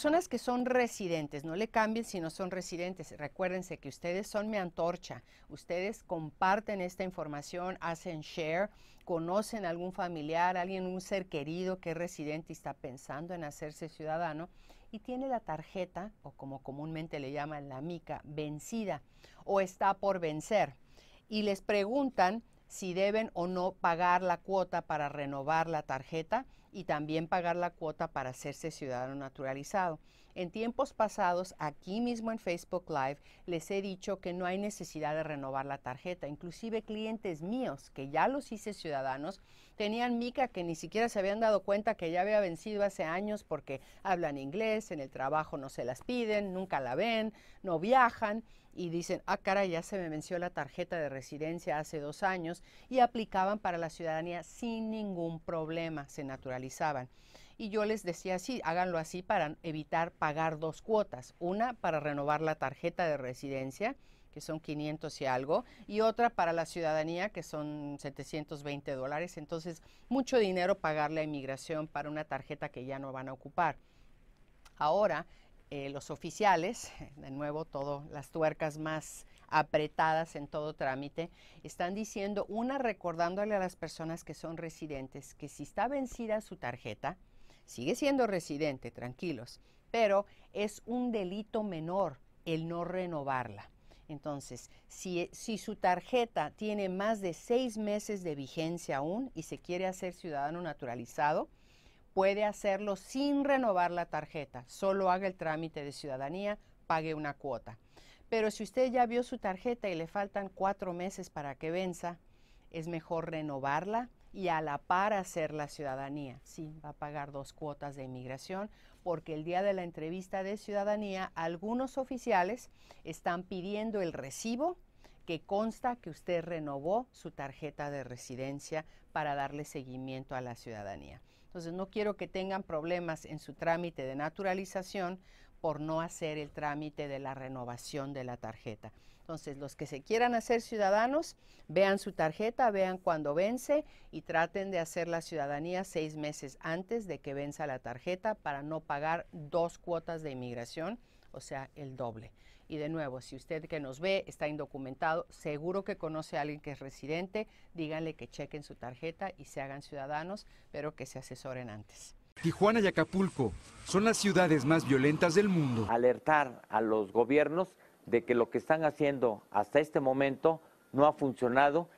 personas que son residentes, no le cambien si no son residentes. Recuérdense que ustedes son mi antorcha. Ustedes comparten esta información, hacen share, conocen a algún familiar, alguien, un ser querido que es residente y está pensando en hacerse ciudadano y tiene la tarjeta, o como comúnmente le llaman la mica, vencida o está por vencer. Y les preguntan si deben o no pagar la cuota para renovar la tarjeta y también pagar la cuota para hacerse ciudadano naturalizado. En tiempos pasados, aquí mismo en Facebook Live, les he dicho que no hay necesidad de renovar la tarjeta. Inclusive clientes míos, que ya los hice ciudadanos, tenían mica que ni siquiera se habían dado cuenta que ya había vencido hace años porque hablan inglés, en el trabajo no se las piden, nunca la ven, no viajan y dicen, ah, cara, ya se me venció la tarjeta de residencia hace dos años y aplicaban para la ciudadanía sin ningún problema, se naturalizaban y yo les decía, así háganlo así para evitar pagar dos cuotas, una para renovar la tarjeta de residencia, que son 500 y algo, y otra para la ciudadanía, que son 720 dólares. Entonces, mucho dinero pagarle a inmigración para una tarjeta que ya no van a ocupar. Ahora, eh, los oficiales, de nuevo, todas las tuercas más apretadas en todo trámite, están diciendo, una, recordándole a las personas que son residentes que si está vencida su tarjeta, Sigue siendo residente, tranquilos, pero es un delito menor el no renovarla. Entonces, si, su tarjeta tiene más de seis meses de vigencia aún y se quiere hacer ciudadano naturalizado, puede hacerlo sin renovar la tarjeta. Solo haga el trámite de ciudadanía, pague una cuota. Pero si usted ya vio su tarjeta y le faltan cuatro meses para que venza, es mejor renovarla y a la par hacer la ciudadanía. Sí, va a pagar dos cuotas de inmigración porque el día de la entrevista de ciudadanía algunos oficiales están pidiendo el recibo que consta que usted renovó su tarjeta de residencia para darle seguimiento a la ciudadanía. Entonces, no quiero que tengan problemas en su trámite de naturalización por no hacer el trámite de la renovación de la tarjeta. Entonces, los que se quieran hacer ciudadanos, vean su tarjeta, vean cuándo vence y traten de hacer la ciudadanía seis meses antes de que venza la tarjeta para no pagar dos cuotas de inmigración, o sea, el doble. Y de nuevo, si usted que nos ve está indocumentado, seguro que conoce a alguien que es residente, díganle que chequen su tarjeta y se hagan ciudadanos, pero que se asesoren antes. Tijuana y Acapulco son las ciudades más violentas del mundo. Alertar a los gobiernos de que lo que están haciendo hasta este momento no ha funcionado